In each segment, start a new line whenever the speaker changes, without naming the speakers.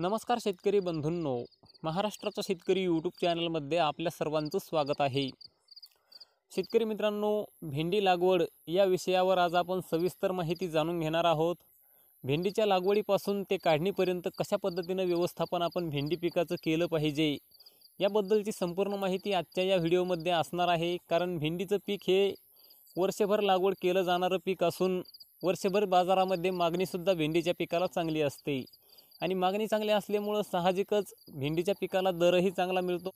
नमस्कार शेतकरी बंधूंनो महाराष्ट्राचा शेतकरी यूट्यूब चॅनलमध्ये आपल्या सर्वांचं स्वागत आहे शेतकरी मित्रांनो भेंडी लागवड या विषयावर आज आपण सविस्तर माहिती जाणून घेणार आहोत भेंडीच्या लागवडीपासून ते काढणीपर्यंत कशा पद्धतीनं व्यवस्थापन आपण भेंडी पिकाचं केलं पाहिजे याबद्दलची संपूर्ण माहिती आजच्या या व्हिडिओमध्ये असणार आहे कारण भेंडीचं पीक हे वर्षभर लागवड केलं जाणारं पीक असून वर्षभर बाजारामध्ये मागणीसुद्धा भेंडीच्या पिकाला चांगली असते आणि मागणी चांगली असल्यामुळं साहजिकच भेंडीच्या पिकाला दरही चांगला मिळतो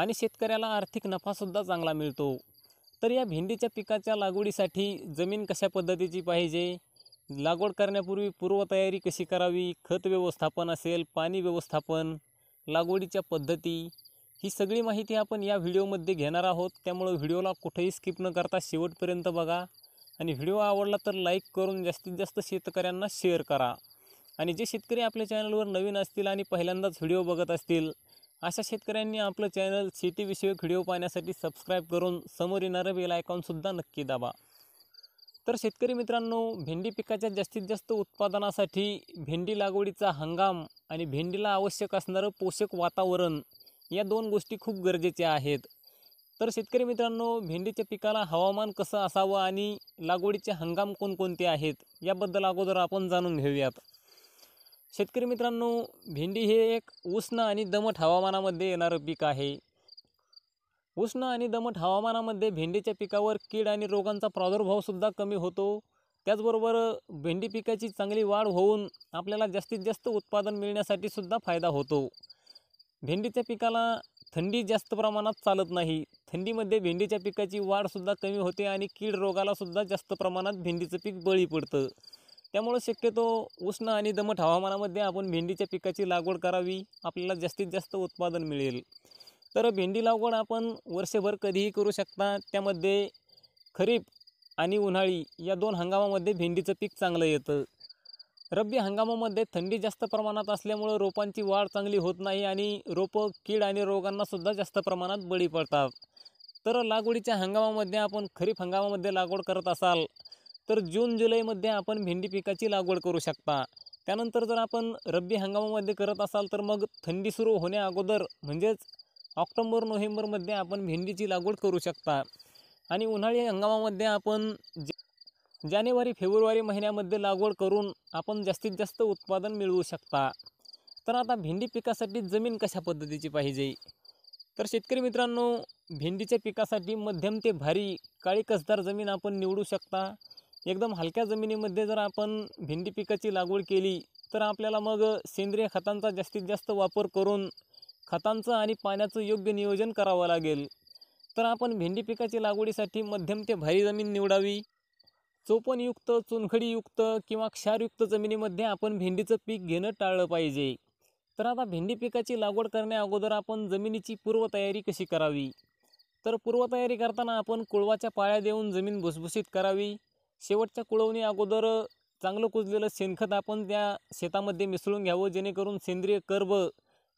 आणि शेतकऱ्याला आर्थिक नफासुद्धा चांगला मिळतो तर या भेंडीच्या पिकाच्या लागवडीसाठी जमीन कशा पद्धतीची पाहिजे लागवड करण्यापूर्वी पूर्वतयारी कशी करावी खत व्यवस्थापन असेल पाणी व्यवस्थापन लागवडीच्या पद्धती ही सगळी माहिती आपण या व्हिडिओमध्ये घेणार आहोत त्यामुळं व्हिडिओला कुठेही स्किप न करता शेवटपर्यंत बघा आणि व्हिडिओ आवडला तर लाईक करून जास्तीत जास्त शेतकऱ्यांना शेअर करा आणि जे शेतकरी आपल्या चॅनलवर नवीन असतील आणि पहिल्यांदाच व्हिडिओ बघत असतील अशा शेतकऱ्यांनी आपलं चॅनल शेतीविषयक व्हिडिओ पाहण्यासाठी सबस्क्राईब करून समोर येणारं बेल आयकॉनसुद्धा नक्की दाबा तर शेतकरी मित्रांनो भेंडी पिकाच्या जास्तीत जास्त उत्पादनासाठी भेंडी लागवडीचा हंगाम आणि भेंडीला आवश्यक असणारं पोषक वातावरण या दोन गोष्टी खूप गरजेच्या आहेत तर शेतकरी मित्रांनो भेंडीच्या पिकाला हवामान कसं असावं आणि लागवडीचे हंगाम कोणकोणते आहेत याबद्दल अगोदर आपण जाणून घेऊयात शेतकरी मित्रांनो भेंडी हे एक उष्ण आणि दमट हवामानामध्ये येणारं पीक आहे उष्ण आणि दमट हवामानामध्ये भेंडीच्या पिकावर कीड आणि रोगांचा प्रादुर्भावसुद्धा कमी होतो त्याचबरोबर भेंडी पिकाची चांगली वाढ होऊन आपल्याला जास्तीत जास्त उत्पादन मिळण्यासाठी सुद्धा फायदा होतो भेंडीच्या पिकाला थंडी जास्त प्रमाणात चालत नाही थंडीमध्ये भेंडीच्या पिकाची वाढसुद्धा कमी होते आणि कीड रोगालासुद्धा जास्त प्रमाणात भेंडीचं पीक बळी पडतं त्यामुळं शक्यतो उष्ण आणि दमट हवामानामध्ये आपण भेंडीच्या पिकाची लागवड करावी आपल्याला जास्तीत जास्त उत्पादन मिळेल तर भेंडी लागवड आपण वर्षभर कधीही करू शकता त्यामध्ये खरीप आणि उन्हाळी या दोन हंगामामध्ये भेंडीचं पीक चांगलं येतं रब्बी हंगामामध्ये थंडी जास्त प्रमाणात असल्यामुळं रोपांची वाढ चांगली होत नाही आणि रोपं कीड आणि रोगांनासुद्धा जास्त प्रमाणात बळी पडतात तर लागवडीच्या हंगामामध्ये आपण खरीप हंगामामध्ये लागवड करत असाल तर जून जुलैमध्ये आपण भेंडी पिकाची लागवड करू शकता त्यानंतर जर आपण रब्बी हंगामामध्ये करत असाल तर मग थंडी सुरू होण्या अगोदर म्हणजेच ऑक्टोंबर नोव्हेंबरमध्ये आपण भेंडीची लागवड करू शकता आणि उन्हाळी हंगामामध्ये आपण जानेवारी फेब्रुवारी महिन्यामध्ये लागवड करून आपण जास्तीत जास्त उत्पादन मिळवू शकता तर आता भेंडी पिकासाठी जमीन कशा पद्धतीची पाहिजे तर शेतकरी मित्रांनो भेंडीच्या पिकासाठी मध्यम ते भारी काळी कसदार जमीन आपण निवडू शकता एकदम हलक्या जमिनीमध्ये जर आपण भेंडी पिकाची लागवड केली तर आपल्याला मग सेंद्रिय खतांचा जास्तीत जास्त वापर करून खतांचं आणि पाण्याचं योग्य नियोजन करावं लागेल तर आपण भेंडी पिकाची लागवडीसाठी मध्यम ते भारी जमीन निवडावी चोपणयुक्त चुनखडीयुक्त किंवा क्षारयुक्त जमिनीमध्ये आपण भेंडीचं पीक घेणं टाळलं पाहिजे तर आता भेंडी पिकाची लागवड करण्या अगोदर आपण जमिनीची पूर्वतयारी कशी करावी तर पूर्वतयारी करताना आपण कोळवाच्या पाया देऊन जमीन भुसभुशीत करावी शेवटच्या कुळवणी अगोदर चांगलं कुजलेलं शेणखत आपण त्या शेतामध्ये मिसळून घ्यावं जेणेकरून सेंद्रिय कर्ब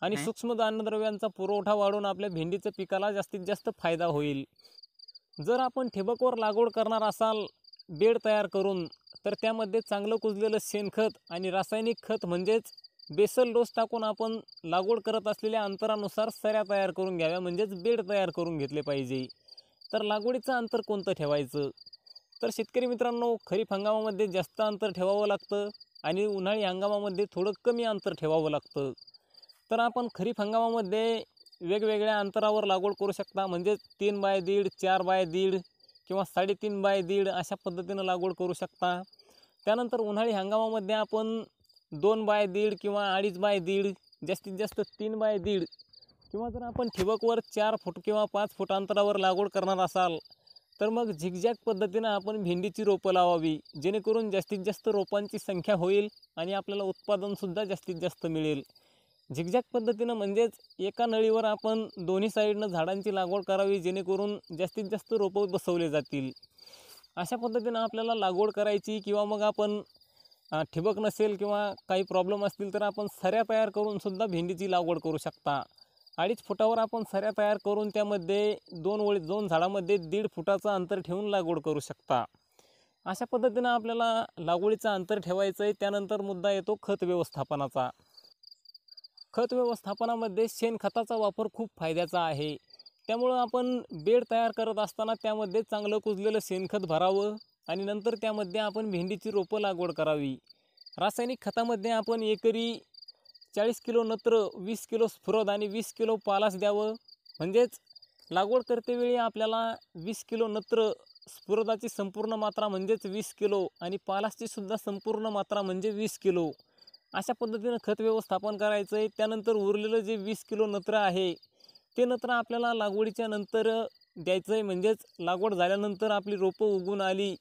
आणि सूक्ष्म अन्नद्रव्यांचा पुरवठा वाढून आपल्या भेंडीच्या पिकाला जास्तीत जास्त फायदा होईल जर आपण ठिबकवर लागवड करणार असाल बेड तयार करून तर त्यामध्ये चांगलं कुजलेलं शेणखत आणि रासायनिक खत म्हणजेच बेसल डोस टाकून आपण लागवड करत असलेल्या अंतरानुसार सऱ्या तयार करून घ्याव्या म्हणजेच बेड तयार करून घेतले पाहिजे तर लागवडीचं अंतर कोणतं ठेवायचं तर शेतकरी मित्रांनो खरीप हंगामामध्ये जास्त अंतर ठेवावं लागतं आणि उन्हाळी हंगामामध्ये थोडं कमी अंतर ठेवावं लागतं तर आपण खरीप हंगामामध्ये वेगवेगळ्या अंतरावर लागवड करू शकता म्हणजे तीन बाय दीड चार बाय दीड किंवा साडेतीन बाय दीड अशा पद्धतीनं लागवड करू शकता त्यानंतर उन्हाळी हंगामामध्ये आपण दोन बाय दीड किंवा अडीच बाय दीड जास्तीत जास्त तीन बाय दीड किंवा जर आपण ठिबकवर चार फूट किंवा पाच फूट अंतरावर लागवड करणार असाल तर मग झिगझॅग पद्धतीनं आपण भेंडीची रोपं लावावी जेणेकरून जास्तीत जास्त रोपांची संख्या होईल आणि आपल्याला उत्पादनसुद्धा जास्तीत जास्त मिळेल झिकझॅक पद्धतीनं म्हणजेच एका नळीवर आपण दोन्ही साईडनं झाडांची लागवड करावी जेणेकरून जास्तीत जास्त रोपं बसवले जातील अशा पद्धतीनं आपल्याला लागवड करायची किंवा मग आपण ठिबक नसेल किंवा काही प्रॉब्लेम असतील तर आपण सऱ्या तयार करूनसुद्धा भेंडीची लागवड करू शकता अडीच फुटावर आपण सऱ्या तयार करून त्यामध्ये दोन ओळी दोन झाडामध्ये दीड फुटाचं अंतर ठेवून लागवड करू शकता अशा पद्धतीनं आपल्याला लागवडीचं अंतर ठेवायचं आहे त्यानंतर मुद्दा येतो खत व्यवस्थापनाचा खत व्यवस्थापनामध्ये शेणखताचा वापर खूप फायद्याचा आहे त्यामुळं आपण बेड तयार करत असताना त्यामध्ये चांगलं कुजलेलं शेणखत भरावं आणि नंतर त्यामध्ये आपण भेंडीची रोपं लागवड करावी रासायनिक खतामध्ये आपण एकरी चाळीस किलो नत्र वीस किलो स्फुरद आणि वीस किलो पालास द्यावं म्हणजेच लागवड करतेवेळी आपल्याला वीस किलो नत्र स्फुरदाची संपूर्ण मात्रा म्हणजेच वीस किलो आणि पालासचीसुद्धा सुद्धा संपूर्ण मात्रा म्हणजे वीस किलो अशा पद्धतीनं खत व्यवस्थापन करायचं आहे त्यानंतर उरलेलं जे वीस किलो नत्र आहे ते नत्र आपल्याला लागवडीच्या नंतर द्यायचं आहे म्हणजेच लागवड झाल्यानंतर आपली रोपं उगून आली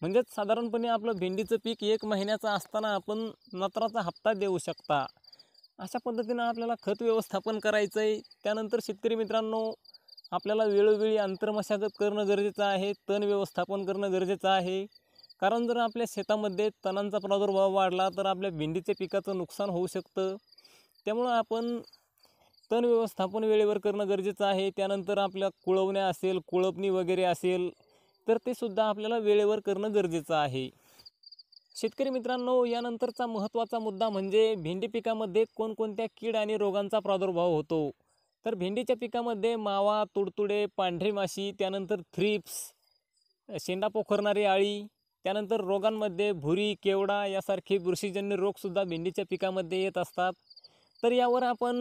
म्हणजेच साधारणपणे आपलं भेंडीचं पीक एक महिन्याचं असताना आपण नत्राचा हप्ता देऊ शकता अशा पद्धतीनं आपल्याला खत व्यवस्थापन करायचं आहे त्यानंतर शेतकरी मित्रांनो आपल्याला वेळोवेळी अंतर्मशागत करणं गरजेचं आहे तण व्यवस्थापन करणं गरजेचं आहे कारण जर आपल्या शेतामध्ये तणांचा प्रादुर्भाव वाढला तर आपल्या भेंडीच्या पिकाचं नुकसान होऊ शकतं त्यामुळं आपण तण व्यवस्थापन वेळेवर करणं गरजेचं आहे त्यानंतर आपल्या कुळवण्या असेल कुळपणी वगैरे असेल तर ते सुद्धा आपल्याला वेळेवर करणं गरजेचं आहे शेतकरी मित्रांनो यानंतरचा महत्त्वाचा मुद्दा म्हणजे भेंडी पिकामध्ये कोणकोणत्या कीड आणि रोगांचा प्रादुर्भाव होतो तर भेंडीच्या पिकामध्ये मावा तुडतुडे पांढरी माशी त्यानंतर थ्रिप्स शेंडा पोखरणारी आळी त्यानंतर रोगांमध्ये भुरी केवडा यासारखे बुरशीजन्य रोगसुद्धा भेंडीच्या पिकामध्ये येत असतात तर यावर आपण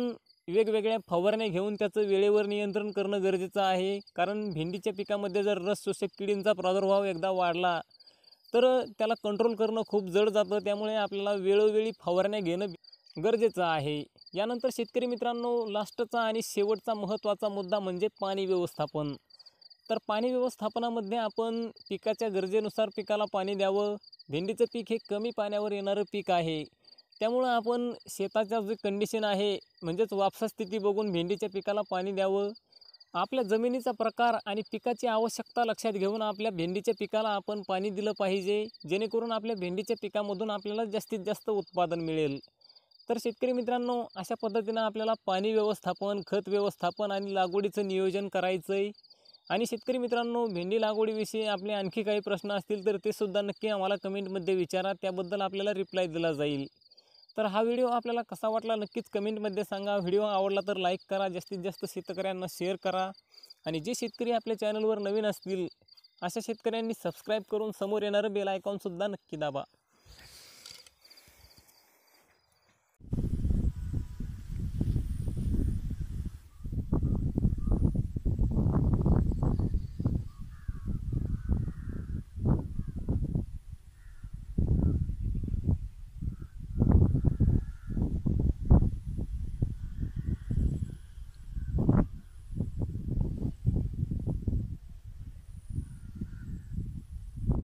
वेगवेगळ्या फवारण्या घेऊन त्याचं वेळेवर नियंत्रण करणं गरजेचं आहे कारण भेंडीच्या पिकामध्ये जर रस शोषक किडींचा प्रादुर्भाव एकदा वाढला तर त्याला कंट्रोल करणं खूप जड जातं त्यामुळे आपल्याला वेळोवेळी फवारण्या घेणं गरजेचं आहे यानंतर शेतकरी मित्रांनो लास्टचा आणि शेवटचा महत्त्वाचा मुद्दा म्हणजे पाणी व्यवस्थापन तर पाणी व्यवस्थापनामध्ये आपण पिकाच्या गरजेनुसार पिकाला पाणी द्यावं भेंडीचं पीक हे कमी पाण्यावर येणारं पीक आहे त्यामुळं आपण शेताचा जे कंडिशन आहे म्हणजेच वापसा स्थिती बघून भेंडीच्या पिकाला पाणी द्यावं आपल्या जमिनीचा प्रकार आणि पिकाची आवश्यकता लक्षात घेऊन आपल्या भेंडीच्या पिकाला आपण पाणी दिलं पाहिजे जेणेकरून आपल्या भेंडीच्या पिकामधून आपल्याला जास्तीत जास्त उत्पादन मिळेल तर शेतकरी मित्रांनो अशा पद्धतीनं आपल्याला पाणी व्यवस्थापन खत व्यवस्थापन आणि लागवडीचं नियोजन करायचं आहे आणि शेतकरी मित्रांनो भेंडी लागवडीविषयी आपले आणखी काही प्रश्न असतील तर ते सुद्धा नक्की आम्हाला कमेंटमध्ये विचारा त्याबद्दल आपल्याला रिप्लाय दिला जाईल तर हा व्हिडिओ आपल्याला कसा वाटला नक्कीच कमेंटमध्ये सांगा व्हिडिओ आवडला तर लाईक करा जास्तीत जास्त शेतकऱ्यांना शेअर करा आणि जे शेतकरी आपल्या चॅनलवर नवीन असतील अशा शेतकऱ्यांनी सबस्क्राईब करून समोर येणारं बेल आयकॉनसुद्धा नक्की दाबा